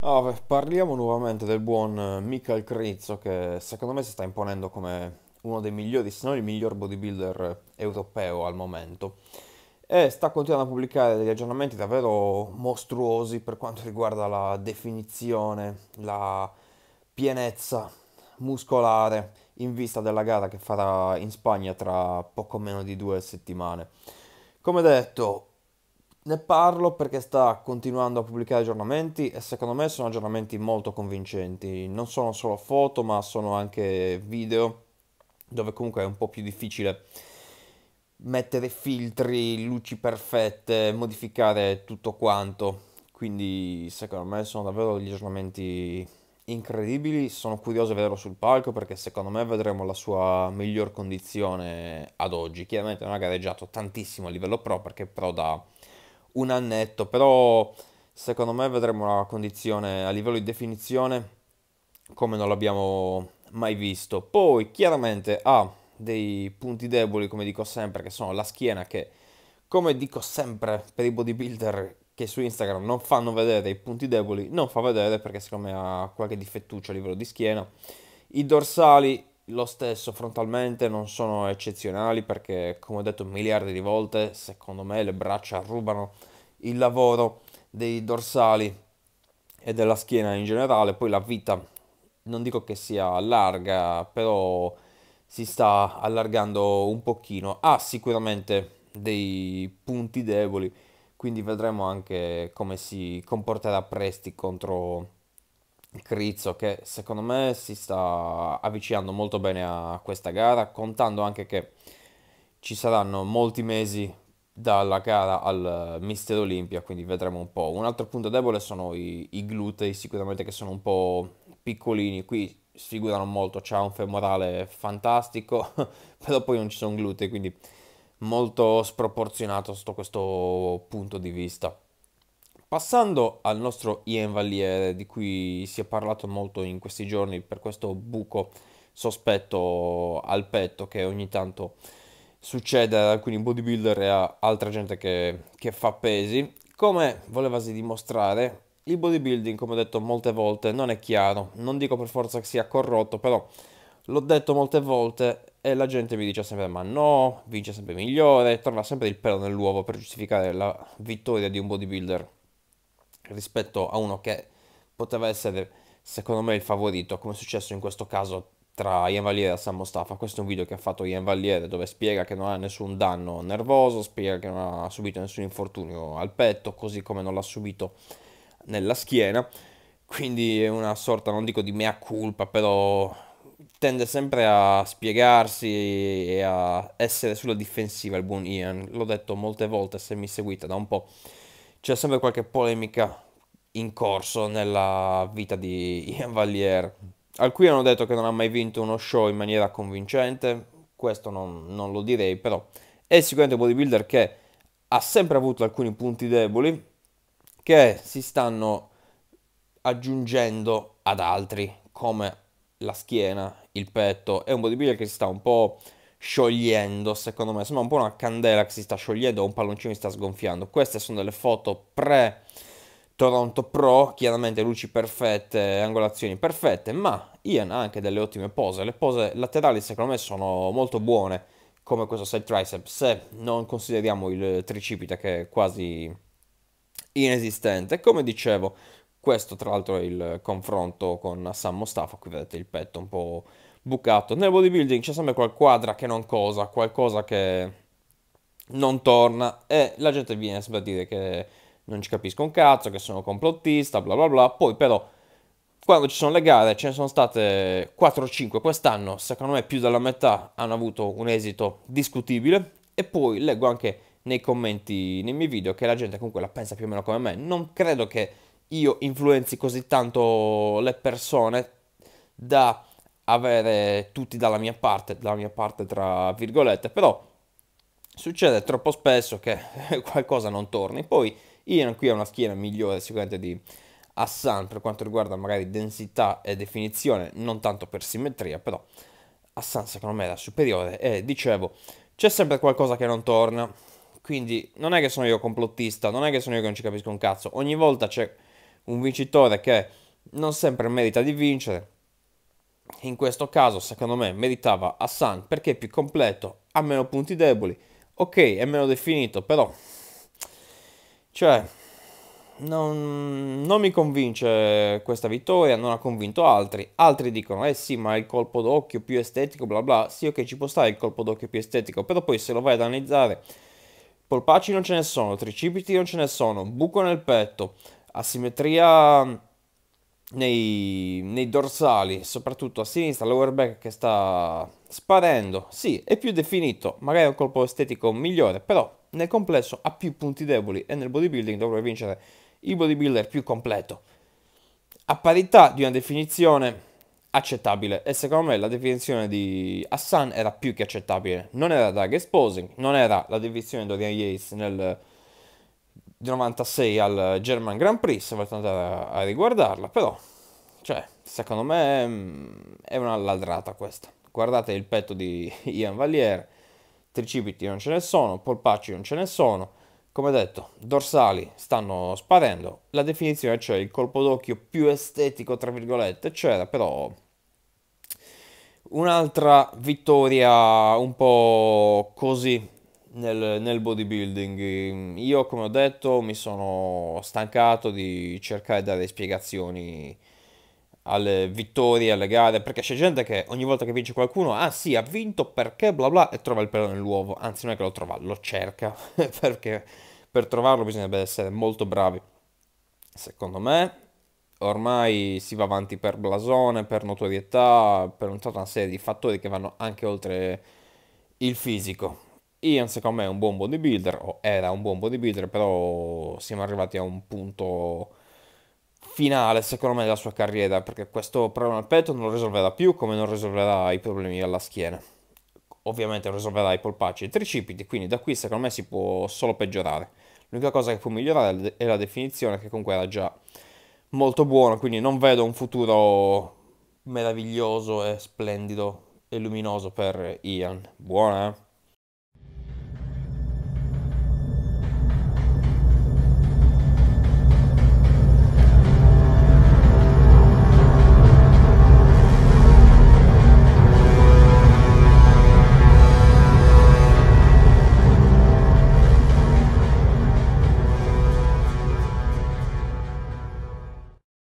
Ah, parliamo nuovamente del buon eh, Michael Crizzo che secondo me si sta imponendo come uno dei migliori, se non il miglior bodybuilder eh, europeo al momento e sta continuando a pubblicare degli aggiornamenti davvero mostruosi per quanto riguarda la definizione, la pienezza muscolare in vista della gara che farà in Spagna tra poco meno di due settimane. Come detto, ne parlo perché sta continuando a pubblicare aggiornamenti e secondo me sono aggiornamenti molto convincenti. Non sono solo foto, ma sono anche video, dove comunque è un po' più difficile mettere filtri, luci perfette, modificare tutto quanto. Quindi secondo me sono davvero degli aggiornamenti incredibili. Sono curioso di vederlo sul palco perché secondo me vedremo la sua miglior condizione ad oggi. Chiaramente non ha gareggiato tantissimo a livello pro perché pro da un annetto, però secondo me vedremo una condizione a livello di definizione come non l'abbiamo mai visto. Poi chiaramente ha ah, dei punti deboli, come dico sempre, che sono la schiena che, come dico sempre per i bodybuilder che su Instagram non fanno vedere i punti deboli, non fa vedere perché secondo me ha qualche difettuccio a livello di schiena. I dorsali lo stesso, frontalmente non sono eccezionali perché, come ho detto miliardi di volte, secondo me le braccia rubano il lavoro dei dorsali e della schiena in generale. Poi la vita, non dico che sia larga, però si sta allargando un pochino. Ha sicuramente dei punti deboli, quindi vedremo anche come si comporterà Presti contro Crizzo che secondo me si sta avvicinando molto bene a questa gara, contando anche che ci saranno molti mesi dalla gara al eh, Mister Olimpia, quindi vedremo un po'. Un altro punto debole sono i, i glutei, sicuramente che sono un po' piccolini, qui sfigurano molto, c'è un femorale fantastico, però poi non ci sono glutei, quindi molto sproporzionato sotto questo punto di vista. Passando al nostro Ian Valliere, di cui si è parlato molto in questi giorni per questo buco sospetto al petto che ogni tanto succede ad alcuni bodybuilder e a altra gente che, che fa pesi, come volevasi dimostrare, il bodybuilding, come ho detto molte volte, non è chiaro. Non dico per forza che sia corrotto, però l'ho detto molte volte e la gente mi dice sempre ma no, vince sempre migliore, torna sempre il pelo nell'uovo per giustificare la vittoria di un bodybuilder rispetto a uno che poteva essere, secondo me, il favorito, come è successo in questo caso tra Ian Valiere e Sam Mostafa. Questo è un video che ha fatto Ian Valiere dove spiega che non ha nessun danno nervoso, spiega che non ha subito nessun infortunio al petto, così come non l'ha subito nella schiena. Quindi è una sorta, non dico di mea culpa, però tende sempre a spiegarsi e a essere sulla difensiva il buon Ian. L'ho detto molte volte se mi seguite da un po' c'è sempre qualche polemica in corso nella vita di Ian Valier. Alcuni hanno detto che non ha mai vinto uno show in maniera convincente, questo non, non lo direi, però è sicuramente un bodybuilder che ha sempre avuto alcuni punti deboli che si stanno aggiungendo ad altri, come la schiena, il petto. È un bodybuilder che si sta un po' sciogliendo, secondo me. Sembra un po' una candela che si sta sciogliendo o un palloncino che si sta sgonfiando. Queste sono delle foto pre Toronto Pro, chiaramente luci perfette, angolazioni perfette, ma Ian ha anche delle ottime pose. Le pose laterali secondo me sono molto buone, come questo side tricep, se non consideriamo il tricipite che è quasi inesistente. Come dicevo, questo tra l'altro è il confronto con Sam Mostafa, qui vedete il petto un po' bucato. Nel bodybuilding c'è sempre quel quadra che non cosa, qualcosa che non torna e la gente viene sempre a dire che non ci capisco un cazzo, che sono complottista, bla bla bla. Poi però quando ci sono le gare, ce ne sono state 4 o 5 quest'anno, secondo me più della metà hanno avuto un esito discutibile e poi leggo anche nei commenti nei miei video che la gente comunque la pensa più o meno come me. Non credo che io influenzi così tanto le persone da avere tutti dalla mia parte, dalla mia parte tra virgolette, però succede troppo spesso che qualcosa non torni. Poi Ian qui ha una schiena migliore sicuramente di Hassan per quanto riguarda magari densità e definizione, non tanto per simmetria, però Hassan secondo me era superiore e dicevo c'è sempre qualcosa che non torna. Quindi non è che sono io complottista, non è che sono io che non ci capisco un cazzo. Ogni volta c'è un vincitore che non sempre merita di vincere in questo caso secondo me meritava Hassan perché è più completo, ha meno punti deboli, ok è meno definito però cioè non, non, mi convince questa vittoria, non ha convinto altri. Altri dicono, eh sì, ma il colpo d'occhio più estetico, bla bla. Sì, ok, ci può stare il colpo d'occhio più estetico, però poi se lo vai ad analizzare, polpacci non ce ne sono, tricipiti non ce ne sono, buco nel petto, asimmetria nei, nei, dorsali, soprattutto a sinistra, lower back che sta sparendo. Sì, è più definito, magari ha un colpo estetico migliore, però nel complesso ha più punti deboli e nel bodybuilding dovrebbe vincere il bodybuilder più completo. A parità di una definizione accettabile e secondo me la definizione di Hassan era più che accettabile non era da exposing non era la definizione di Dorian Yates nel 96 al German Grand Prix, se volete andare a riguardarla, però, cioè, secondo me mm, è una ladrata questa. Guardate il petto di Ian Valier, tricipiti non ce ne sono, polpacci non ce ne sono, come detto, dorsali stanno sparendo, la definizione, cioè il colpo d'occhio più estetico, tra virgolette, c'era, però un'altra vittoria un po' così nel, nel, bodybuilding. Io, come ho detto, mi sono stancato di cercare di dare spiegazioni alle vittorie, alle gare, perché c'è gente che ogni volta che vince qualcuno, ah sì, ha vinto perché bla bla, e trova il pelo nell'uovo, anzi non è che lo trova, lo cerca, perché per trovarlo bisognerebbe essere molto bravi. Secondo me, ormai si va avanti per blasone, per notorietà, per tutta una serie di fattori che vanno anche oltre il fisico Ian secondo me è un buon bodybuilder, o era un buon bodybuilder, però siamo arrivati a un punto finale secondo me della sua carriera, perché questo problema al petto non lo risolverà più come non risolverà i problemi alla schiena. Ovviamente non risolverà i polpacci e i tricipiti, quindi da qui secondo me si può solo peggiorare. L'unica cosa che può migliorare è la definizione, che comunque era già molto buona, quindi non vedo un futuro meraviglioso e splendido e luminoso per Ian. Buona, eh?